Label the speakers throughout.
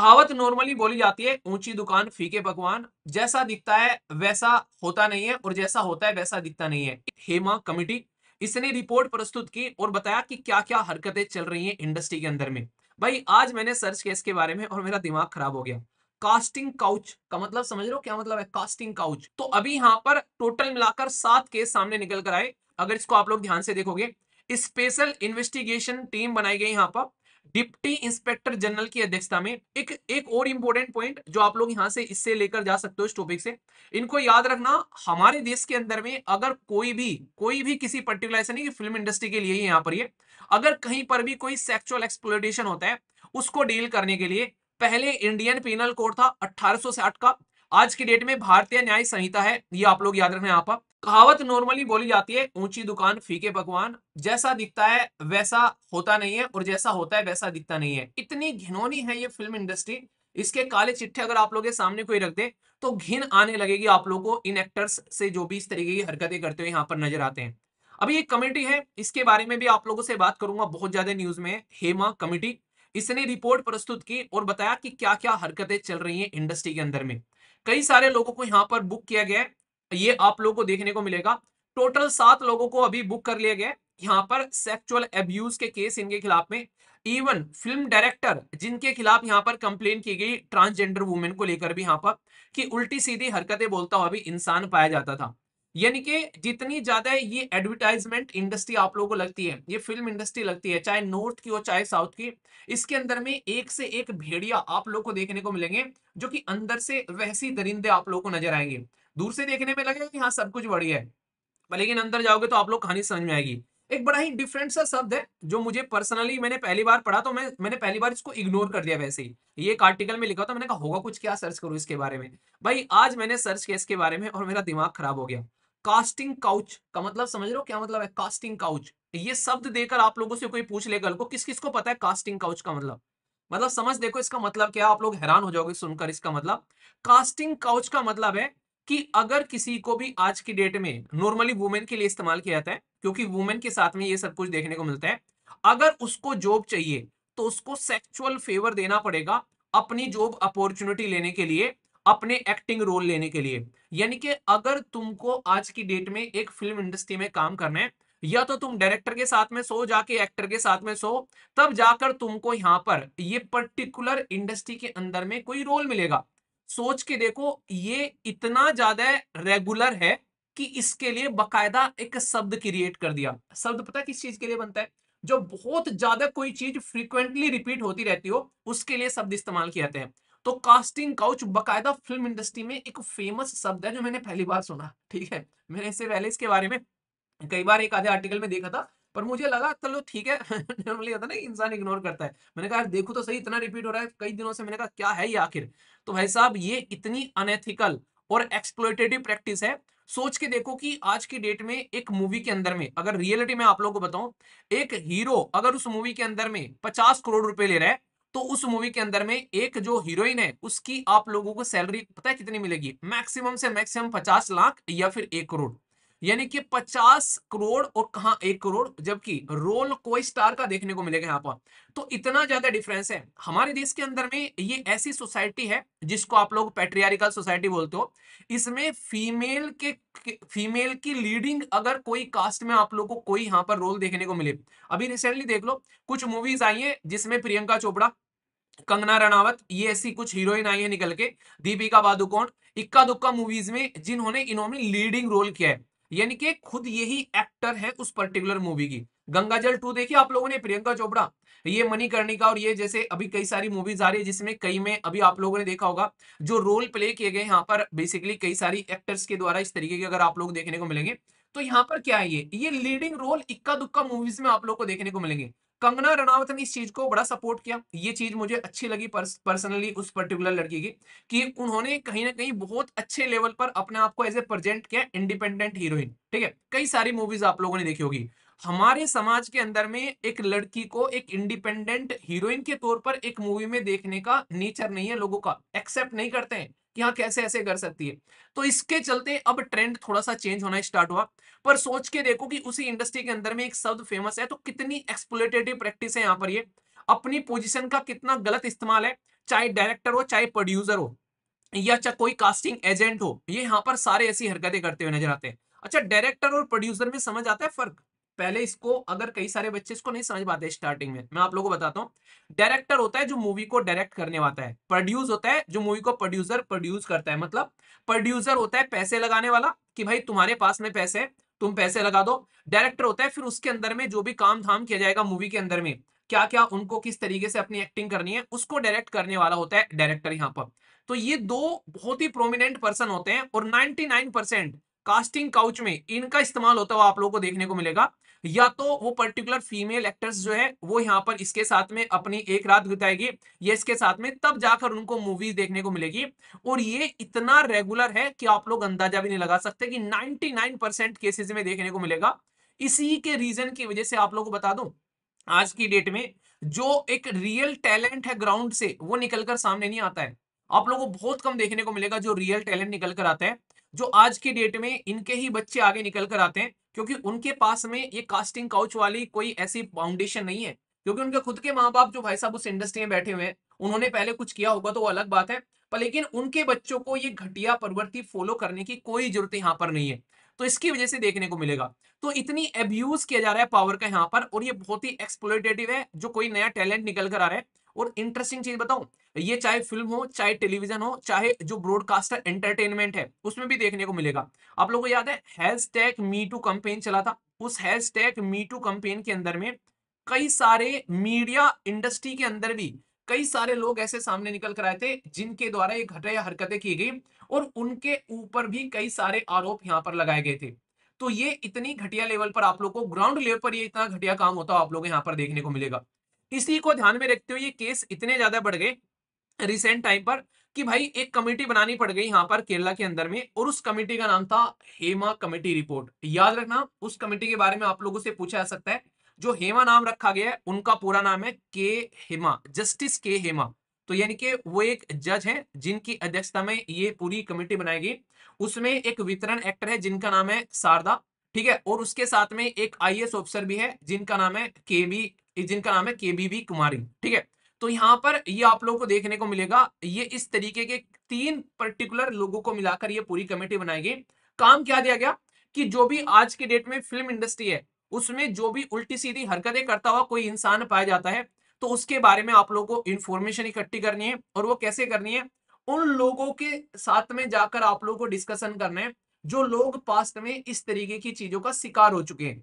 Speaker 1: कहावत नॉर्मली बोली जाती है ऊंची दुकान फीके पकवान जैसा दिखता है वैसा होता नहीं है और जैसा होता है वैसा दिखता नहीं है हेमा कमिटी इसने रिपोर्ट प्रस्तुत की और बताया कि क्या क्या हरकतें चल रही हैं इंडस्ट्री के अंदर में भाई आज मैंने सर्च किया इसके बारे में और मेरा दिमाग खराब हो गया कास्टिंग काउच का मतलब समझ रहे हो क्या मतलब है कास्टिंग काउच तो अभी यहाँ पर टोटल मिलाकर सात केस सामने निकल कर आए अगर इसको आप लोग ध्यान से देखोगे स्पेशल इन्वेस्टिगेशन टीम बनाई गई यहाँ पर डिप्टी इंस्पेक्टर जनरल की अध्यक्षता में एक एक और इंपॉर्टेंट पॉइंट जो आप लोग यहां से इससे लेकर जा सकते हो इस टॉपिक से इनको याद रखना हमारे देश के अंदर में अगर कोई भी कोई भी किसी पर्टिकुलर ऐसा नहीं कि फिल्म इंडस्ट्री के लिए ही यहां पर ये अगर कहीं पर भी कोई सेक्चुअल एक्सप्लोटेशन होता है उसको डील करने के लिए पहले इंडियन पीनल कोड था अठारह का आज की डेट में भारतीय न्याय संहिता है ये आप लोग याद रखना यहाँ पर कहावत नॉर्मली बोली जाती है ऊंची दुकान फीके पकवान जैसा दिखता है वैसा होता नहीं है और जैसा होता है वैसा दिखता नहीं है इतनी घिनौनी है ये फिल्म इंडस्ट्री इसके काले चिट्ठे अगर आप लोग के सामने कोई रख दे तो घिन आने लगेगी आप लोगों को इन एक्टर्स से जो भी इस तरीके की हरकतें करते हुए यहाँ पर नजर आते हैं अभी एक कमेटी है इसके बारे में भी आप लोगों से बात करूंगा बहुत ज्यादा न्यूज में हेमा कमेटी इसने रिपोर्ट प्रस्तुत की और बताया कि क्या क्या हरकतें चल रही हैं इंडस्ट्री के अंदर में कई सारे लोगों को यहाँ पर बुक किया गया है ये आप लोगों को देखने को मिलेगा टोटल सात लोगों को अभी बुक कर लिया गया यहाँ पर सेक्सुअल एब्यूज के केस इनके खिलाफ में इवन फिल्म डायरेक्टर जिनके खिलाफ यहाँ पर कंप्लेन की गई ट्रांसजेंडर वुमेन को लेकर भी यहाँ पर कि उल्टी सीधी हरकतें बोलता हुआ भी इंसान पाया जाता था यानी कि जितनी ज्यादा ये एडवर्टाइजमेंट इंडस्ट्री आप लोगों को लगती है ये फिल्म इंडस्ट्री लगती है चाहे नॉर्थ की हो चाहे साउथ की इसके अंदर में एक से एक भेड़िया आप लोग को देखने को मिलेंगे जो कि अंदर से वैसी दरिंदे आप लोग को नजर आएंगे दूर से देखने में लगेगा कि हाँ सब कुछ बढ़िया है लेकिन अंदर जाओगे तो आप लोग कहानी समझ में आएगी एक बड़ा ही डिफरेंट सा शब्द है जो मुझे पर्सनली मैंने पहली बार पढ़ा तो मैं मैंने पहली बार इसको इग्नोर कर दिया वैसे ही ये एक आर्टिकल में लिखा था मैंने कहा होगा कुछ क्या सर्च करूँ इसके बारे में भाई आज मैंने सर्च किया इसके बारे में और मेरा दिमाग खराब हो गया कास्टिंग काउच का मतलब समझ रहे हो क्या मतलब है कास्टिंग काउच ये शब्द देकर आप लोगों से कोई पूछ ले गल को किस किस को पता है कास्टिंग काउच का मतलब मतलब समझ देखो इसका मतलब क्या आप लोग हैरान हो जाओगे सुनकर इसका मतलब कास्टिंग काउच का मतलब है कि अगर किसी को भी आज की डेट में नॉर्मली वुमेन के लिए इस्तेमाल किया जाता है क्योंकि वुमेन के साथ में ये सब कुछ देखने को मिलता है अगर उसको जॉब चाहिए तो उसको सेक्सुअल फेवर देना पड़ेगा अपनी जॉब अपॉर्चुनिटी लेने के लिए अपने एक्टिंग रोल लेने के लिए यानी कि अगर तुमको आज की डेट में एक फिल्म इंडस्ट्री में काम करना है या तो तुम डायरेक्टर के साथ में सो जाके एक्टर के साथ में सो तब जाकर तुमको यहां पर ये पर्टिकुलर इंडस्ट्री के अंदर में कोई रोल मिलेगा सोच के देखो ये इतना ज्यादा रेगुलर है कि इसके लिए बकायदा एक शब्द क्रिएट कर दिया शब्द पता किस चीज के लिए बनता है जो बहुत ज्यादा कोई चीज फ्रीक्वेंटली रिपीट होती रहती हो उसके लिए शब्द इस्तेमाल किए जाते हैं तो कास्टिंग काउच बकायदा फिल्म इंडस्ट्री में एक फेमस शब्द है जो मैंने पहली बार सुना ठीक है मैंने इससे पहले इसके बारे में कई बार एक आधे आर्टिकल में देखा था पर मुझे लगा चलो ठीक है नॉर्मली होता है ना इंसान इग्नोर करता है मैंने कहा देखो तो सही इतना रिपीट हो रहा है कई दिनों से मैंने कहा क्या है ये आखिर तो भाई साहब ये इतनी अनएथिकल और एक्सप्लोइटेटिव प्रैक्टिस है सोच के देखो कि आज की डेट में एक मूवी के अंदर में अगर रियलिटी में आप लोगों को बताऊं एक हीरो अगर उस मूवी के अंदर में पचास करोड़ रुपए ले रहा है तो उस मूवी के अंदर में एक जो हीरोइन है उसकी आप लोगों को सैलरी पता है कितनी मिलेगी मैक्सिमम से मैक्सिमम पचास लाख या फिर एक करोड़ यानी कि 50 करोड़ और कहा एक करोड़ जबकि रोल कोई स्टार का देखने को मिलेगा यहाँ पर तो इतना ज्यादा डिफरेंस है हमारे देश के अंदर में ये ऐसी सोसाइटी है जिसको आप लोग पेट्रियारिकल सोसाइटी बोलते हो इसमें फीमेल के फीमेल की लीडिंग अगर कोई कास्ट में आप लोग को कोई यहाँ पर रोल देखने को मिले अभी रिसेंटली देख लो कुछ मूवीज आई है जिसमें प्रियंका चोपड़ा कंगना रनावत ये ऐसी कुछ हीरोइन आई है निकल के दीपिका पादुकोण इक्का दुक्का मूवीज में जिन्होंने इन्होंने लीडिंग रोल किया है यानी कि खुद यही एक्टर है उस पर्टिकुलर मूवी की गंगाजल टू देखिए आप लोगों ने प्रियंका चोपड़ा ये मनी कर्णिका और ये जैसे अभी कई सारी मूवीज आ रही है जिसमें कई में अभी आप लोगों ने देखा होगा जो रोल प्ले किए गए यहाँ पर बेसिकली कई सारी एक्टर्स के द्वारा इस तरीके के अगर आप लोग देखने को मिलेंगे तो यहाँ पर क्या है ये ये लीडिंग रोल इक्का दुक्का मूवीज में आप लोग को देखने को मिलेंगे कंगना रणावत ने इस चीज को बड़ा सपोर्ट किया ये चीज मुझे अच्छी लगी पर्सनली उस पर्टिकुलर लड़की की कि उन्होंने कहीं ना कहीं बहुत अच्छे लेवल पर अपने आप को एज ए प्रेजेंट किया इंडिपेंडेंट हीरोइन ठीक है कई सारी मूवीज आप लोगों ने देखी होगी हमारे समाज के अंदर में एक लड़की को एक इंडिपेंडेंट हीरोइन के तौर पर एक मूवी में देखने का नेचर नहीं है लोगों का एक्सेप्ट नहीं करते हैं कि हाँ कैसे ऐसे कर सकती है तो इसके चलते अब ट्रेंड थोड़ा सा चेंज होना स्टार्ट हुआ पर सोच के देखो कि उसी इंडस्ट्री के अंदर में एक शब्द फेमस है तो कितनी एक्सप्लोटेटिव प्रैक्टिस है यहाँ पर ये अपनी पोजिशन का कितना गलत इस्तेमाल है चाहे डायरेक्टर हो चाहे प्रोड्यूसर हो या चाहे कोई कास्टिंग एजेंट हो ये यहाँ पर सारे ऐसी हरकतें करते हुए नजर आते हैं अच्छा डायरेक्टर और प्रोड्यूसर में समझ आता है फर्क पहले इसको अगर कई सारे बच्चे इसको नहीं समझ पाते स्टार्टिंग में मैं आप लोगों को बताता हूँ डायरेक्टर होता है जो मूवी को डायरेक्ट करने वाला है प्रोड्यूस होता है जो मूवी को प्रोड्यूसर प्रोड्यूस करता है मतलब प्रोड्यूसर होता है पैसे लगाने वाला कि भाई तुम्हारे पास में पैसे है तुम पैसे लगा दो डायरेक्टर होता है फिर उसके अंदर में जो भी काम धाम किया जाएगा मूवी के अंदर में क्या क्या उनको किस तरीके से अपनी एक्टिंग करनी है उसको डायरेक्ट करने वाला होता है डायरेक्टर यहाँ पर तो ये दो बहुत ही प्रोमिनेंट पर्सन होते हैं और 99 परसेंट कास्टिंग काउच में इनका इस्तेमाल होता हुआ आप लोगों को देखने को मिलेगा या तो वो पर्टिकुलर फीमेल एक्टर्स जो है वो यहाँ पर इसके साथ में अपनी एक रात बिताएगी ये इसके साथ में तब जाकर उनको मूवीज देखने को मिलेगी और ये इतना रेगुलर है कि आप लोग अंदाजा भी नहीं लगा सकते कि 99 परसेंट केसेज में देखने को मिलेगा इसी के रीजन की वजह से आप लोग को बता दूं आज की डेट में जो एक रियल टैलेंट है ग्राउंड से वो निकलकर सामने नहीं आता है आप लोगों को बहुत कम देखने को मिलेगा जो रियल टैलेंट निकल कर आता है जो आज के डेट में इनके ही बच्चे आगे निकल कर आते हैं क्योंकि उनके पास में ये कास्टिंग काउच वाली कोई ऐसी फाउंडेशन नहीं है क्योंकि उनके खुद के माँ बाप जो भाई साहब उस इंडस्ट्री में बैठे हुए हैं उन्होंने पहले कुछ किया होगा तो वो अलग बात है पर लेकिन उनके बच्चों को ये घटिया प्रवृत्ति फॉलो करने की कोई जरूरत यहाँ पर नहीं है तो इसकी वजह से देखने को मिलेगा तो इतनी अब्यूज किया जा रहा है पावर का यहाँ पर और ये बहुत ही एक्सप्लोरेटेटिव है जो कोई नया टैलेंट निकल कर आ रहा है और इंटरेस्टिंग चीज बताऊं ये चाहे फिल्म हो चाहे टेलीविजन हो चाहे जो ब्रॉडकास्टर एंटरटेनमेंट है उसमें भी देखने को मिलेगा आप लोगों को याद है hashtag me too campaign चला था उस hashtag me too campaign के अंदर में कई सारे मीडिया इंडस्ट्री के अंदर भी कई सारे लोग ऐसे सामने निकल कर आए थे जिनके द्वारा ये घटिया हरकतें की गई और उनके ऊपर भी कई सारे आरोप यहाँ पर लगाए गए थे तो ये इतनी घटिया लेवल पर आप लोग को ग्राउंड लेवल पर ये इतना घटिया काम होता है आप लोग यहाँ पर देखने को मिलेगा इसी को ध्यान में रखते हुए ये केस इतने ज्यादा बढ़ गए रिसेंट टाइम पर कि भाई एक कमेटी बनानी पड़ गई यहां पर केरला के अंदर में और उस कमेटी का नाम था हेमा कमेटी रिपोर्ट याद रखना उस कमेटी के बारे में आप लोगों से पूछा जा सकता है जो हेमा नाम रखा गया है उनका पूरा नाम है के हेमा जस्टिस के हेमा तो यानी कि वो एक जज हैं जिनकी अध्यक्षता में ये पूरी कमेटी बनाई गई उसमें एक वितरण एक्टर है जिनका नाम है शारदा ठीक है और उसके साथ में एक आईएएस ऑफिसर भी है जिनका नाम है केबी जिनका नाम है केबीबी कुमारी ठीक है तो यहां पर ये आप लोगों को देखने को मिलेगा ये इस तरीके के तीन पर्टिकुलर लोगों को मिलाकर ये पूरी कमेटी बनाएगी काम क्या दिया गया कि जो भी आज के डेट में फिल्म इंडस्ट्री है उसमें जो भी उल्टी सीधी हरकतें करता हुआ कोई इंसान पाया जाता है तो उसके बारे में आप लोगों को इन्फॉर्मेशन इकट्ठी करनी है और वो कैसे करनी है उन लोगों के साथ में जाकर आप लोगों को डिस्कशन करना है जो लोग पास्ट में इस तरीके की चीजों का शिकार हो चुके हैं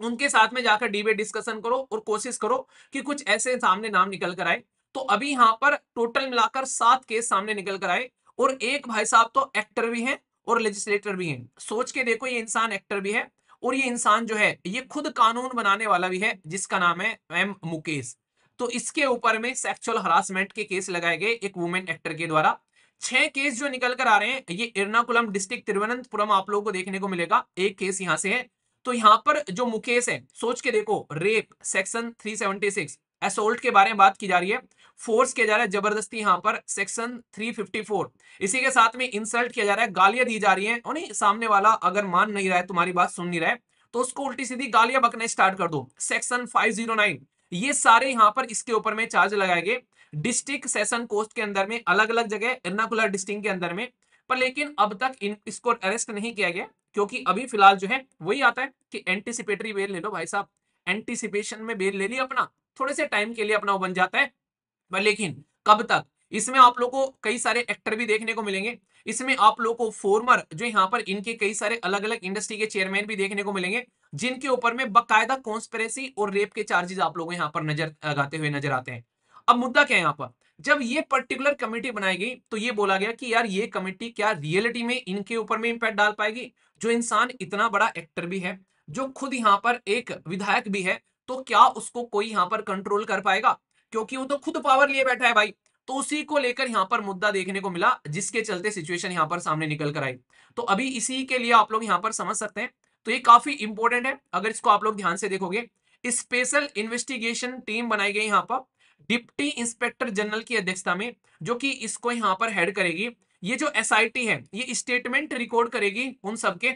Speaker 1: उनके साथ में जाकर डिबेट डिस्कशन करो और कोशिश करो कि कुछ ऐसे सामने नाम निकल कर आए तो अभी यहाँ पर टोटल मिलाकर सात केस सामने निकल कर आए और एक भाई साहब तो एक्टर भी हैं और लेजिस्लेटर भी हैं सोच के देखो ये इंसान एक्टर भी है और ये इंसान जो है ये खुद कानून बनाने वाला भी है जिसका नाम है एम मुकेश तो इसके ऊपर में सेक्सुअल हरासमेंट के केस लगाए गए एक वुमेन एक्टर के द्वारा छह केस जो निकल कर आ रहे हैं ये इरनाकुलम डिस्ट्रिक्ट तिरुवनंतपुरम आप लोगों को देखने को मिलेगा एक केस यहाँ से है तो यहां पर जो मुकेश है सोच के देखो रेप सेक्शन 376 असोल्ट के बारे में बात की जा रही है फोर्स किया जा रहा है जबरदस्ती यहां पर सेक्शन 354 इसी के साथ में इंसल्ट किया जा रहा है गालियां दी जा रही है और नहीं सामने वाला अगर मान नहीं रहा है तुम्हारी बात सुन नहीं रहा है तो उसको उल्टी सीधी गालियां बकने स्टार्ट कर दो सेक्शन 509 ये सारे यहां पर इसके ऊपर में चार्ज लगाए गए डिस्ट्रिक्ट सेशन कोस्ट के अंदर में अलग अलग जगह एर्नाकुलर डिस्ट्रिक्ट के अंदर में पर लेकिन अब तक इन इसको अरेस्ट नहीं किया गया क्योंकि अभी फिलहाल जो है वही आता है कि एंटीसिपेटरी बेल ले लो भाई साहब एंटीसिपेशन में बेल ले लिया अपना थोड़े से टाइम के लिए अपना बन जाता है पर लेकिन कब तक इसमें आप लोग को कई सारे एक्टर भी देखने को मिलेंगे इसमें आप लोग को फॉर्मर जो यहाँ पर इनके कई सारे अलग अलग इंडस्ट्री के चेयरमैन भी देखने को मिलेंगे जिनके ऊपर में बकायदा कॉन्स्पेरेसी और रेप के चार्जेस आप लोग यहाँ पर नजर लगाते हुए नजर आते हैं अब मुद्दा क्या है यहाँ पर जब ये पर्टिकुलर कमेटी बनाई गई तो ये बोला गया कि यार ये कमेटी क्या रियलिटी में इनके ऊपर में इम्पैक्ट डाल पाएगी जो इंसान इतना बड़ा एक्टर भी है जो खुद यहाँ पर एक विधायक भी है तो क्या उसको कोई यहाँ पर कंट्रोल कर पाएगा क्योंकि वो तो खुद पावर लिए बैठा है भाई तो उसी को लेकर यहाँ पर मुद्दा देखने को मिला जिसके चलते सिचुएशन यहाँ पर सामने निकल कर आई तो अभी इसी के लिए आप लोग यहाँ पर समझ सकते हैं तो ये काफी इंपॉर्टेंट है अगर इसको आप लोग ध्यान से देखोगे स्पेशल इन्वेस्टिगेशन टीम बनाई गई यहाँ पर डिप्टी इंस्पेक्टर जनरल की अध्यक्षता में जो कि इसको यहां पर हेड करेगी ये जो एस है ये स्टेटमेंट रिकॉर्ड करेगी उन सबके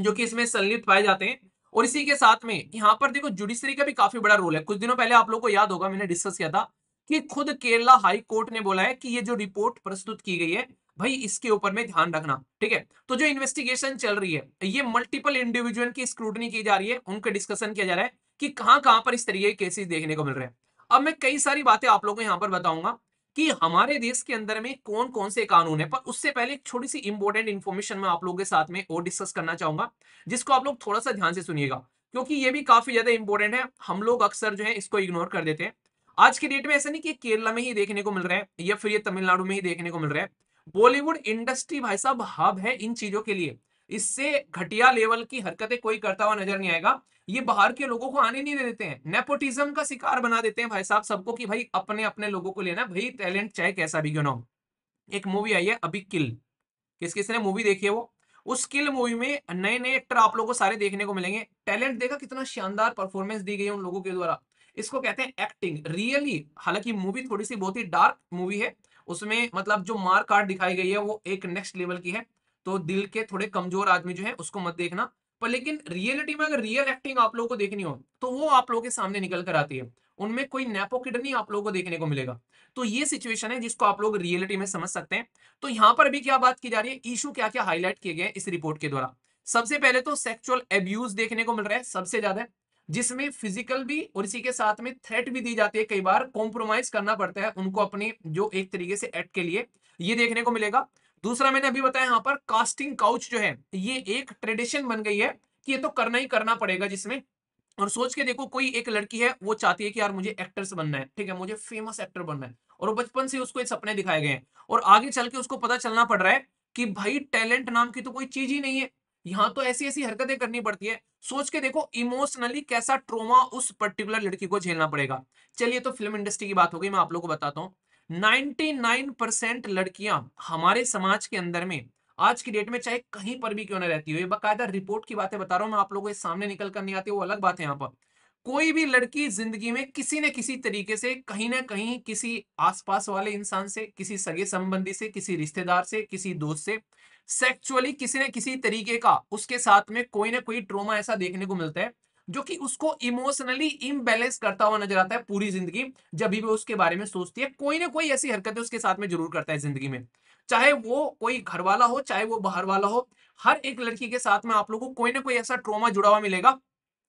Speaker 1: जो कि इसमें संलिप्त पाए जाते हैं और इसी के साथ में यहां पर देखो जुडिशरी का भी काफी बड़ा रोल है कुछ दिनों पहले आप लोगों को याद होगा मैंने डिस्कस किया था कि खुद केरला हाई कोर्ट ने बोला है कि ये जो रिपोर्ट प्रस्तुत की गई है भाई इसके ऊपर में ध्यान रखना ठीक है तो जो इन्वेस्टिगेशन चल रही है ये मल्टीपल इंडिविजुअल की स्क्रूटनी की जा रही है उनका डिस्कशन किया जा रहा है कि कहां कहां पर इस तरीके के केसेस देखने को मिल रहे हैं अब मैं कई सारी बातें आप लोगों को यहाँ पर बताऊंगा कि हमारे देश के अंदर में कौन कौन से कानून है पर उससे पहले एक छोटी सी इंपॉर्टेंट इन्फॉर्मेशन मैं आप लोगों के साथ में और डिस्कस करना चाहूंगा जिसको आप लोग थोड़ा सा ध्यान से सुनिएगा क्योंकि ये भी काफी ज्यादा इंपॉर्टेंट है हम लोग अक्सर जो है इसको इग्नोर कर देते हैं आज के डेट में ऐसा नहीं कि केरला में ही देखने को मिल रहा है या फिर ये तमिलनाडु में ही देखने को मिल रहा है बॉलीवुड इंडस्ट्री भाई साहब हब है इन चीजों के लिए इससे घटिया लेवल की हरकतें कोई करता हुआ नजर नहीं आएगा ये बाहर के लोगों को आने नहीं देते हैं नेपोटिज्म का शिकार बना देते हैं भाई साहब सबको कि भाई अपने अपने लोगों को लेना भाई टैलेंट चाहे कैसा भी क्यों ना हो एक मूवी आई है अभी किल किस किसने मूवी देखी है वो उस किल मूवी में नए नए एक्टर आप लोगों को सारे देखने को मिलेंगे टैलेंट देखा कितना शानदार परफॉर्मेंस दी गई है उन लोगों के द्वारा इसको कहते हैं एक्टिंग रियली हालांकि मूवी थोड़ी सी बहुत ही डार्क मूवी है उसमें मतलब जो मार काट दिखाई गई है वो एक नेक्स्ट लेवल की है तो दिल के थोड़े कमजोर आदमी जो है उसको मत देखना पर लेकिन रियलिटी में अगर रियल एक्टिंग आप लोगों को देखनी हो तो वो आप लोगों के सामने निकल कर आती है उनमें कोई नेपोकिड नहीं आप लोगों को देखने को मिलेगा तो ये सिचुएशन है जिसको आप लोग रियलिटी में समझ सकते हैं तो यहाँ पर भी क्या बात की जा रही है इशू क्या क्या हाईलाइट किए गए इस रिपोर्ट के द्वारा सबसे पहले तो सेक्चुअल एब्यूज देखने को मिल रहा है सबसे ज्यादा जिसमें फिजिकल भी और इसी के साथ में थ्रेट भी दी जाती है कई बार कॉम्प्रोमाइज करना पड़ता है उनको अपने जो एक तरीके से एक्ट के लिए ये देखने को मिलेगा दूसरा मैंने अभी बताया यहाँ पर कास्टिंग काउच जो है ये एक ट्रेडिशन बन गई है कि ये तो करना ही करना पड़ेगा जिसमें और सोच के देखो कोई एक लड़की है वो चाहती है कि यार मुझे एक्टर्स बनना है ठीक है मुझे फेमस एक्टर बनना है और बचपन से उसको ये सपने दिखाए गए हैं और आगे चल के उसको पता चलना पड़ रहा है कि भाई टैलेंट नाम की तो कोई चीज ही नहीं है यहाँ तो ऐसी ऐसी हरकतें करनी पड़ती है सोच के देखो इमोशनली कैसा ट्रोमा उस पर्टिकुलर लड़की को झेलना पड़ेगा चलिए तो फिल्म इंडस्ट्री की बात हो गई मैं आप लोग को बताता हूँ 99 परसेंट लड़कियां हमारे समाज के अंदर में आज की डेट में चाहे कहीं पर भी क्यों ना रहती हो ये बाकायदा रिपोर्ट की बातें बता रहा हूं मैं आप लोगों के सामने निकल कर नहीं आती वो अलग बात है यहाँ पर कोई भी लड़की जिंदगी में किसी न किसी तरीके से कहीं ना कहीं किसी आसपास वाले इंसान से किसी सगे संबंधी से किसी रिश्तेदार से किसी दोस्त से सेक्चुअली किसी न किसी तरीके का उसके साथ में कोई ना कोई ट्रोमा ऐसा देखने को मिलता है जो कि उसको इमोशनली इम्बेलेंस करता हुआ नजर आता है पूरी जिंदगी जब भी वो उसके बारे में सोचती है कोई ना कोई ऐसी हरकतें उसके साथ में जरूर करता है जिंदगी में चाहे वो कोई घर वाला हो चाहे वो बाहर वाला हो हर एक लड़की के साथ में आप लोगों को कोई ना कोई ऐसा ट्रोमा जुड़ा हुआ मिलेगा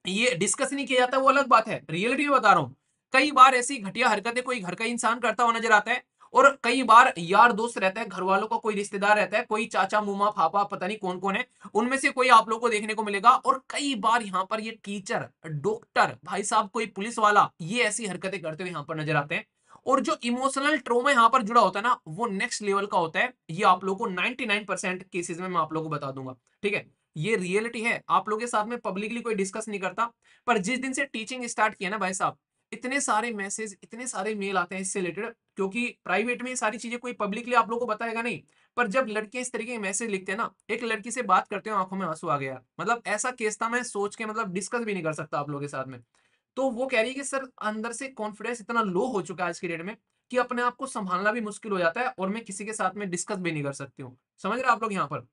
Speaker 1: ये डिस्कस नहीं किया जाता वो अलग बात है रियलिटी में बता रहा हूँ कई बार ऐसी घटिया हरकतें कोई घर का इंसान करता हुआ नजर आता है और कई बार यार दोस्त रहता है घर वालों का कोई रिश्तेदार रहता है कोई चाचा मुमा फापा पता नहीं कौन कौन है उनमें से कोई आप लोग को देखने को मिलेगा और कई बार यहाँ पर ये टीचर डॉक्टर भाई साहब कोई पुलिस वाला ये ऐसी हरकतें करते हुए यहाँ पर नजर आते हैं और जो इमोशनल ट्रोमा यहाँ पर जुड़ा होता है ना वो नेक्स्ट लेवल का होता है ये आप लोग को नाइनटी परसेंट केसेज में मैं आप लोग को बता दूंगा ठीक है ये रियलिटी है आप लोगों के साथ में पब्लिकली कोई डिस्कस नहीं करता पर जिस दिन से टीचिंग स्टार्ट किया ना भाई साहब इतने सारे मैसेज इतने सारे मेल आते हैं इससे रिलेटेड क्योंकि प्राइवेट में सारी चीजें कोई पब्लिकली आप लोगों को बताएगा नहीं पर जब लड़के इस तरीके के मैसेज लिखते हैं ना एक लड़की से बात करते हो आंखों में आंसू आ गया मतलब ऐसा केस था मैं सोच के मतलब डिस्कस भी नहीं कर सकता आप लोगों के साथ में तो वो कह रही है कि सर अंदर से कॉन्फिडेंस इतना लो हो चुका है आज के डेट में कि अपने आप को संभालना भी मुश्किल हो जाता है और मैं किसी के साथ में डिस्कस भी नहीं कर सकती हूँ समझ रहे आप लोग यहाँ पर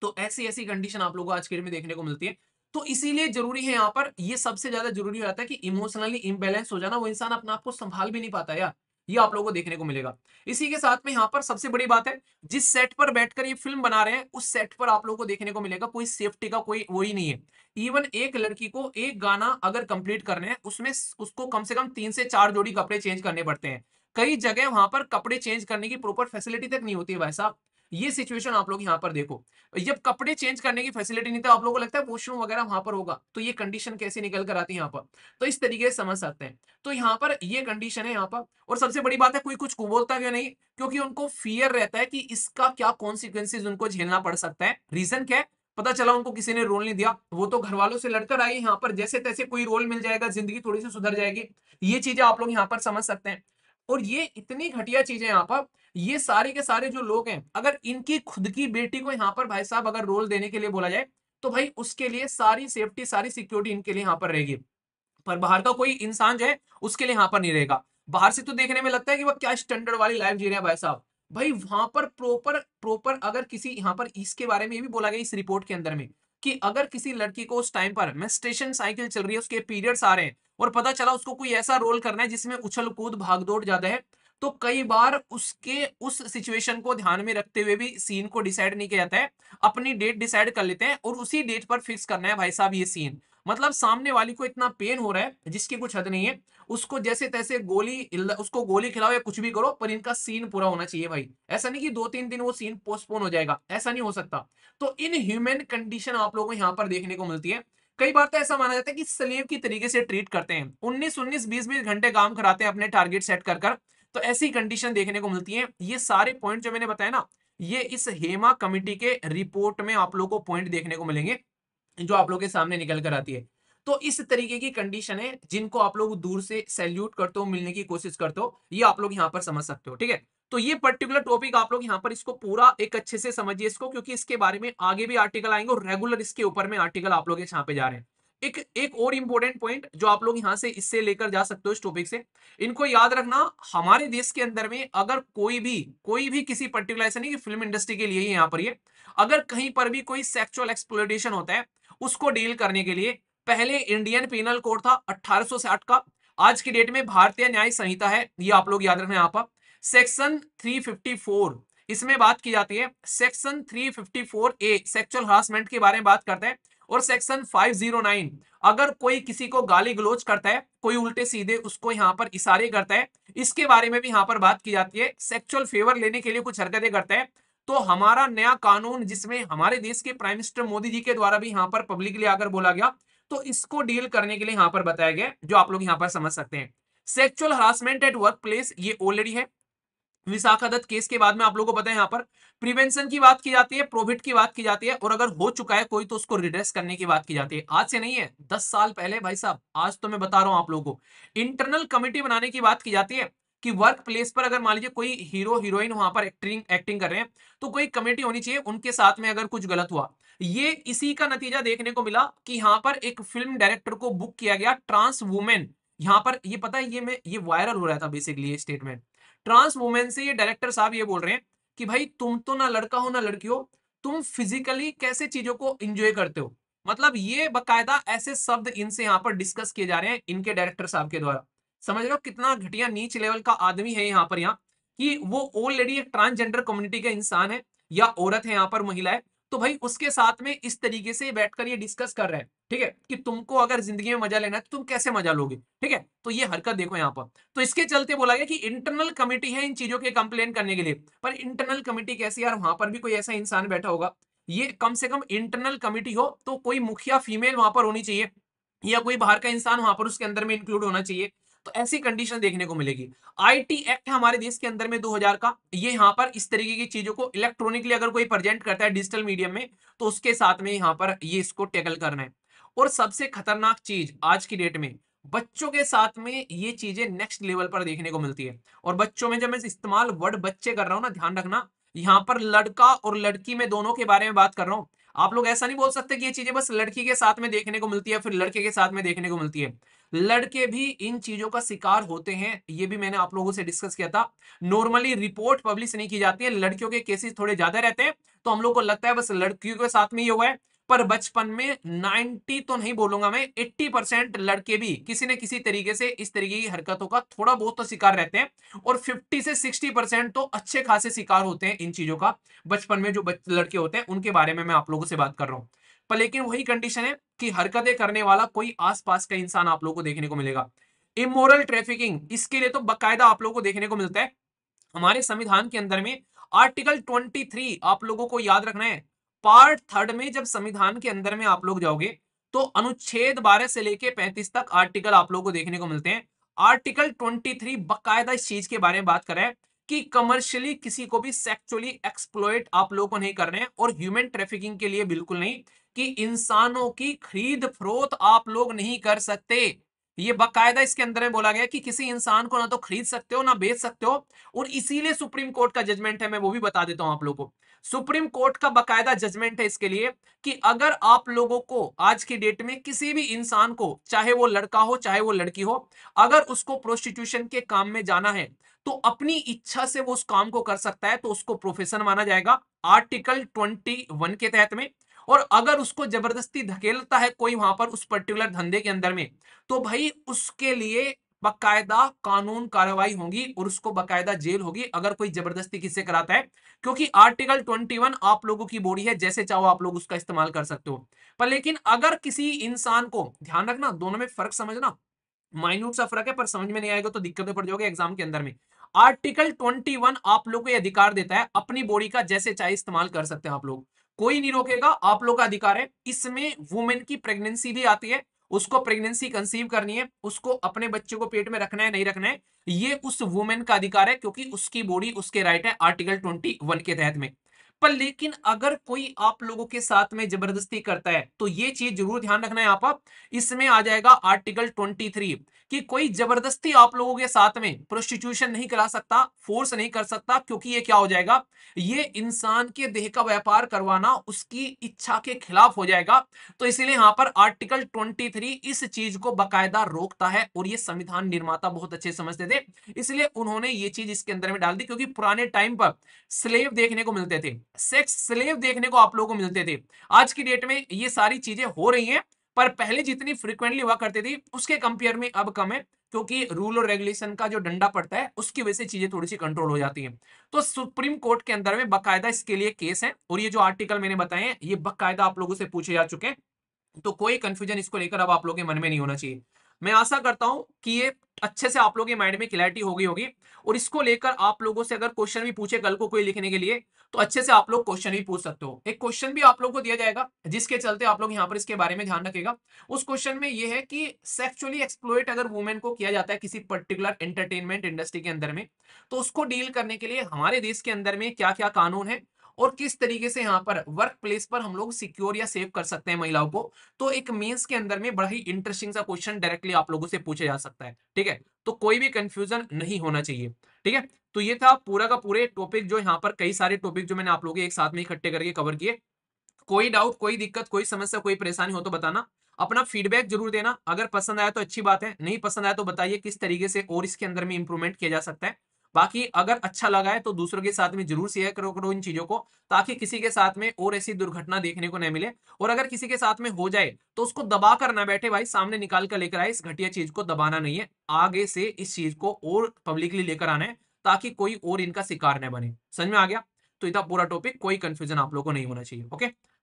Speaker 1: तो ऐसी ऐसी कंडीशन आप लोगों को आज के डेट में देखने को मिलती है तो इसीलिए जरूरी है यहाँ पर ये सबसे ज्यादा जरूरी हो जाता है कि इमोशनली इम्बेलेंस हो जाना वो इंसान अपने आप को संभाल भी नहीं पाता यार ये आप लोगों को देखने को मिलेगा इसी के साथ में यहाँ पर सबसे बड़ी बात है जिस सेट पर बैठकर ये फिल्म बना रहे हैं उस सेट पर आप लोगों को देखने को मिलेगा कोई सेफ्टी का कोई वो ही नहीं है इवन एक लड़की को एक गाना अगर कंप्लीट करने है उसमें उसको कम से कम तीन से चार जोड़ी कपड़े चेंज करने पड़ते हैं कई जगह वहां पर कपड़े चेंज करने की प्रॉपर फैसिलिटी तक नहीं होती है भाई साहब ये सिचुएशन आप लोग यहाँ पर देखो जब कपड़े चेंज करने की फैसिलिटी नहीं था तो आप लोगों को लगता है वॉशरूम वगैरह वहां पर होगा तो ये कंडीशन कैसे निकल कर आती है यहाँ पर तो इस तरीके से समझ सकते हैं तो यहाँ पर ये कंडीशन है यहाँ पर और सबसे बड़ी बात है कोई कुछ बोलता क्यों नहीं क्योंकि उनको फियर रहता है कि इसका क्या कॉन्सिक्वेंसिस उनको झेलना पड़ सकता है रीजन क्या है पता चला उनको किसी ने रोल नहीं दिया वो तो घर वालों से लड़कर आई यहाँ पर जैसे तैसे कोई रोल मिल जाएगा जिंदगी थोड़ी सी सुधर जाएगी ये चीजें आप लोग यहाँ पर समझ सकते हैं और ये इतनी घटिया चीजें यहाँ पर ये सारे के सारे जो लोग हैं अगर इनकी खुद की बेटी को यहाँ पर भाई साहब अगर रोल देने के लिए बोला जाए तो भाई उसके लिए सारी सेफ्टी सारी सिक्योरिटी इनके लिए यहाँ पर रहेगी पर बाहर का कोई इंसान जो है उसके लिए यहाँ पर नहीं रहेगा बाहर से तो देखने में लगता है कि वह क्या स्टैंडर्ड वाली लाइफ जी रहे हैं भाई साहब भाई वहां पर प्रॉपर प्रॉपर अगर किसी यहाँ पर इसके बारे में ये भी बोला गया इस रिपोर्ट के अंदर में कि अगर किसी लड़की को उस टाइम पर मेस्टेशन साइकिल चल रही है उसके पीरियड्स आ रहे हैं और पता चला उसको कोई ऐसा रोल करना है जिसमें उछल कूद भाग दौड़ ज्यादा है तो कई बार उसके उस सिचुएशन को ध्यान में रखते हुए भी सीन को डिसाइड नहीं किया जाता है अपनी डेट डिसाइड कर लेते हैं और उसी डेट पर फिक्स करना है भाई साहब ये सीन मतलब सामने वाली को इतना पेन हो रहा है जिसकी कुछ हद नहीं है उसको जैसे तैसे गोली उसको गोली खिलाओ या कुछ भी करो पर इनका सीन पूरा होना चाहिए भाई ऐसा नहीं कि दो तीन दिन वो सीन पोस्टपोन हो जाएगा ऐसा नहीं हो सकता तो इन ह्यूमन कंडीशन आप लोगों को यहाँ पर देखने को मिलती है कई बार तो ऐसा माना जाता है कि स्लेव की तरीके से ट्रीट करते हैं उन्नीस उन्नीस बीस बीस घंटे काम कराते हैं अपने टारगेट सेट कर कर तो ऐसी कंडीशन देखने को मिलती है ये सारे पॉइंट जो मैंने बताया ना ये इस हेमा कमिटी के रिपोर्ट में आप लोगों को पॉइंट देखने को मिलेंगे जो आप लोग के सामने निकल कर आती है तो इस तरीके की कंडीशन है जिनको आप लोग दूर से सैल्यूट करते हो मिलने की कोशिश करते हो ये आप लोग यहाँ पर समझ सकते हो ठीक है तो ये पर्टिकुलर टॉपिक आप लोग यहाँ पर इसको पूरा एक अच्छे से समझिए इसको क्योंकि इसके बारे में आगे भी आर्टिकल आएंगे और रेगुलर इसके ऊपर में आर्टिकल आप लोग यहाँ पे जा रहे हैं एक एक और इंपॉर्टेंट पॉइंट जो आप लोग यहाँ से इससे लेकर जा सकते हो इस टॉपिक से इनको याद रखना हमारे देश के अंदर में अगर कोई भी कोई भी किसी पर्टिकुलर ऐसा नहीं कि फिल्म इंडस्ट्री के लिए ही यहाँ पर ये अगर कहीं पर भी कोई सेक्सुअल एक्सप्लोरेशन होता है उसको डील करने के लिए पहले इंडियन पीनल कोड था अठारह का आज की डेट में भारतीय न्याय संहिता है ये आप लोग याद रखना यहाँ सेक्शन 354 इसमें बात की जाती है सेक्शन 354 ए सेक्सुअल हरासमेंट के बारे में बात करते हैं और सेक्शन 509 अगर कोई किसी को गाली गलोच करता है कोई उल्टे सीधे उसको यहाँ पर इशारे करता है इसके बारे में भी यहाँ पर बात की जाती है सेक्सुअल फेवर लेने के लिए कुछ हरकतें करता है तो हमारा नया कानून जिसमें हमारे देश के प्राइम मिनिस्टर मोदी जी के द्वारा भी यहाँ पर पब्लिकली आकर बोला गया तो इसको डील करने के लिए यहां पर बताया गया जो आप लोग यहां पर समझ सकते हैं sexual harassment at workplace ये ऑलरेडी है विशाखा दत्त केस के बाद में आप लोगों को पता है यहाँ पर प्रिवेंशन की बात की जाती है प्रोफिट की बात की जाती है और अगर हो चुका है कोई तो उसको रिड्रेस करने की बात की जाती है आज से नहीं है दस साल पहले भाई साहब आज तो मैं बता रहा हूं आप लोगों को इंटरनल कमेटी बनाने की बात की जाती है कि वर्क प्लेस पर अगर मान लीजिए कोई हीरो हीरोइन वहां पर एक्टिंग एक्टिंग कर रहे हैं तो कोई कमेटी होनी चाहिए उनके साथ में अगर कुछ गलत हुआ ये इसी का नतीजा देखने को मिला कि यहां पर एक फिल्म डायरेक्टर को बुक किया गया ट्रांस वुमेन यहां पर ये पता है ये मैं ये वायरल हो रहा था बेसिकली ये स्टेटमेंट ट्रांस वुमेन से ये डायरेक्टर साहब ये बोल रहे हैं कि भाई तुम तो ना लड़का हो ना लड़की हो तुम फिजिकली कैसे चीजों को एंजॉय करते हो मतलब ये बकायदा ऐसे शब्द इनसे यहाँ पर डिस्कस किए जा रहे हैं इनके डायरेक्टर साहब के द्वारा समझ रहे हो कितना घटिया नीच लेवल का आदमी है यहाँ पर यहाँ कि वो ऑलरेडी एक ट्रांसजेंडर कम्युनिटी का इंसान है या औरत है यहाँ पर महिला है तो भाई उसके साथ में इस तरीके से बैठकर ये डिस्कस कर रहे हैं ठीक है कि तुमको अगर जिंदगी में मजा लेना है तो तुम कैसे मजा लोगे ठीक है तो ये हरकत देखो यहाँ पर तो इसके चलते बोला गया कि इंटरनल कमेटी है इन चीजों के कंप्लेन करने के लिए पर इंटरनल कमेटी कैसी यार वहां पर भी कोई ऐसा इंसान बैठा होगा ये कम से कम इंटरनल कमेटी हो तो कोई मुखिया फीमेल वहां पर होनी चाहिए या कोई बाहर का इंसान वहां पर उसके अंदर में इंक्लूड होना चाहिए तो ऐसी कंडीशन देखने को मिलेगी आईटी एक्ट हमारे देश के अंदर में 2000 का ये यहाँ पर इस तरीके की चीजों को इलेक्ट्रॉनिकली अगर कोई प्रेजेंट करता है डिजिटल मीडियम में तो उसके साथ में यहाँ पर ये इसको टैकल करना है और सबसे खतरनाक चीज आज की डेट में बच्चों के साथ में ये चीजें नेक्स्ट लेवल पर देखने को मिलती है और बच्चों में जब मैं इस्तेमाल वर्ड बच्चे कर रहा हूँ ना ध्यान रखना यहाँ पर लड़का और लड़की में दोनों के बारे में बात कर रहा हूँ आप लोग ऐसा नहीं बोल सकते कि ये चीजें बस लड़की के साथ में देखने को मिलती है फिर लड़के के साथ में देखने को मिलती है लड़के भी इन चीजों का शिकार होते हैं ये भी मैंने आप लोगों से डिस्कस किया था नॉर्मली रिपोर्ट पब्लिश नहीं की जाती है लड़कियों के केसेस थोड़े ज्यादा रहते हैं तो हम लोग को लगता है बस लड़कियों के साथ में ये हुआ है पर बचपन में 90 तो नहीं बोलूंगा मैं 80 परसेंट लड़के भी किसी न किसी तरीके से इस तरीके की हरकतों का थोड़ा बहुत तो शिकार रहते हैं और 50 से 60 परसेंट तो अच्छे खासे शिकार होते हैं इन चीजों का बचपन में जो लड़के होते हैं उनके बारे में मैं आप लोगों से बात कर रहा हूँ पर लेकिन वही कंडीशन है कि हरकतें करने वाला कोई आस का इंसान आप लोगों को देखने को मिलेगा इमोरल ट्रैफिकिंग इसके लिए तो बाकायदा आप लोगों को देखने को मिलता है हमारे संविधान के अंदर में आर्टिकल 23 आप लोगों को याद रखना है पार्ट थर्ड में जब संविधान के अंदर में आप लोग जाओगे तो अनुच्छेद 12 से लेके 35 तक आर्टिकल आप लोगों को देखने को मिलते हैं आर्टिकल 23 बकायदा इस चीज के बारे में बात कर रहे हैं कि कमर्शियली किसी को भी सेक्चुअली एक्सप्लोइट आप लोगों को नहीं कर रहे हैं और ह्यूमन ट्रैफिकिंग के लिए बिल्कुल नहीं कि इंसानों की खरीद फरोत आप लोग नहीं कर सकते ये बकायदा इसके अंदर में बोला गया कि किसी इंसान को ना तो खरीद सकते हो ना बेच सकते हो और इसीलिए सुप्रीम कोर्ट का जजमेंट है मैं वो भी बता देता हूं आप लोगों को सुप्रीम कोर्ट का बकायदा जजमेंट है इसके लिए कि अगर आप लोगों को आज की डेट में किसी भी इंसान को चाहे वो लड़का हो चाहे वो लड़की हो अगर उसको प्रोस्टिट्यूशन के काम में जाना है तो अपनी इच्छा से वो उस काम को कर सकता है तो उसको प्रोफेशन माना जाएगा आर्टिकल ट्वेंटी वन के तहत में और अगर उसको जबरदस्ती धकेलता है कोई वहां पर उस पर्टिकुलर धंधे के अंदर में तो भाई उसके लिए बकायदा कानून कार्रवाई होगी और उसको बकायदा जेल होगी अगर कोई जबरदस्ती किससे कराता है क्योंकि आर्टिकल 21 आप लोगों की बॉडी है जैसे चाहो आप लोग उसका इस्तेमाल कर सकते हो पर लेकिन अगर किसी इंसान को ध्यान रखना दोनों में फर्क समझना माइन्यूट सा फर्क है पर समझ में नहीं आएगा तो दिक्कतें पड़ जाओगे एग्जाम के अंदर में आर्टिकल 21 आप लोग को यह अधिकार देता है अपनी बॉडी का जैसे चाहे इस्तेमाल कर सकते हैं आप लोग कोई नहीं रोकेगा आप लोग का अधिकार है इसमें वुमेन की प्रेगनेंसी भी आती है उसको प्रेगनेंसी कंसीव करनी है उसको अपने बच्चे को पेट में रखना है नहीं रखना है ये उस वुमेन का अधिकार है क्योंकि उसकी बॉडी उसके राइट है आर्टिकल ट्वेंटी वन के तहत में पर लेकिन अगर कोई आप लोगों के साथ में जबरदस्ती करता है तो ये चीज जरूर ध्यान रखना है आप इसमें आ जाएगा आर्टिकल 23 कि कोई जबरदस्ती आप लोगों के साथ में प्रोस्टिट्यूशन नहीं करा सकता फोर्स नहीं कर सकता क्योंकि ये क्या हो जाएगा ये इंसान के देह का व्यापार करवाना उसकी इच्छा के खिलाफ हो जाएगा तो इसीलिए यहां पर आर्टिकल 23 इस चीज को बाकायदा रोकता है और ये संविधान निर्माता बहुत अच्छे समझते थे इसलिए उन्होंने ये चीज इसके अंदर में डाल दी क्योंकि पुराने टाइम पर स्लेव देखने को मिलते थे सेक्स स्लेव देखने को आप लोगों को मिलते थे आज की डेट में ये सारी चीजें हो रही हैं पर पहले जितनी फ्रीक्वेंटली हुआ करती थी उसके कंपेयर में अब कम है क्योंकि रूल और रेगुलेशन का जो डंडा पड़ता है उसकी वजह से चीजें थोड़ी सी कंट्रोल हो जाती हैं तो सुप्रीम कोर्ट के अंदर में बकायदा इसके लिए केस है और ये जो आर्टिकल मैंने बताए हैं ये बकायदा आप लोगों से पूछे जा चुके हैं तो कोई कंफ्यूजन इसको लेकर अब आप लोगों के मन में नहीं होना चाहिए मैं आशा करता हूं कि ये अच्छे से आप लोगों के माइंड में क्लैरिटी हो गई होगी और इसको लेकर आप लोगों से अगर क्वेश्चन भी पूछे कल को कोई लिखने के लिए तो अच्छे से आप लोग क्वेश्चन भी पूछ सकते हो एक क्वेश्चन भी आप लोग को दिया जाएगा जिसके चलते आप लोग यहाँ पर इसके बारे में ध्यान रखेगा उस क्वेश्चन में यह है कि सेक्चुअली एक्सप्लोइट अगर वुमेन को किया जाता है किसी पर्टिकुलर एंटरटेनमेंट इंडस्ट्री के अंदर में तो उसको डील करने के लिए हमारे देश के अंदर में क्या क्या कानून है और किस तरीके से यहाँ पर वर्क प्लेस पर हम लोग सिक्योर या सेव कर सकते हैं महिलाओं को तो एक मीन्स के अंदर में बड़ा ही इंटरेस्टिंग सा क्वेश्चन डायरेक्टली आप लोगों से पूछा जा सकता है ठीक है तो कोई भी कंफ्यूजन नहीं होना चाहिए ठीक है तो ये था पूरा का पूरे टॉपिक जो यहाँ पर कई सारे टॉपिक जो मैंने आप लोगों के एक साथ में इकट्ठे करके कवर किए कोई डाउट कोई दिक्कत कोई समस्या कोई परेशानी हो तो बताना अपना फीडबैक जरूर देना अगर पसंद आया तो अच्छी बात है नहीं पसंद आया तो बताइए किस तरीके से और इसके अंदर में इंप्रूवमेंट किया जा सकता है बाकी अगर अच्छा लगा है तो दूसरों के साथ में जरूर शेयर करो करो इन चीजों को ताकि किसी के साथ में और ऐसी दुर्घटना देखने को न मिले और अगर किसी के साथ में हो जाए तो उसको दबा कर ना बैठे भाई सामने निकाल कर लेकर आए इस घटिया चीज को दबाना नहीं है आगे से इस चीज को और पब्लिकली लेकर आना है ताकि कोई और इनका शिकार न बने समझ में आ गया तो इतना पूरा टॉपिक कोई कंफ्यूजन आप लोगों को नहीं होना चाहिए ओके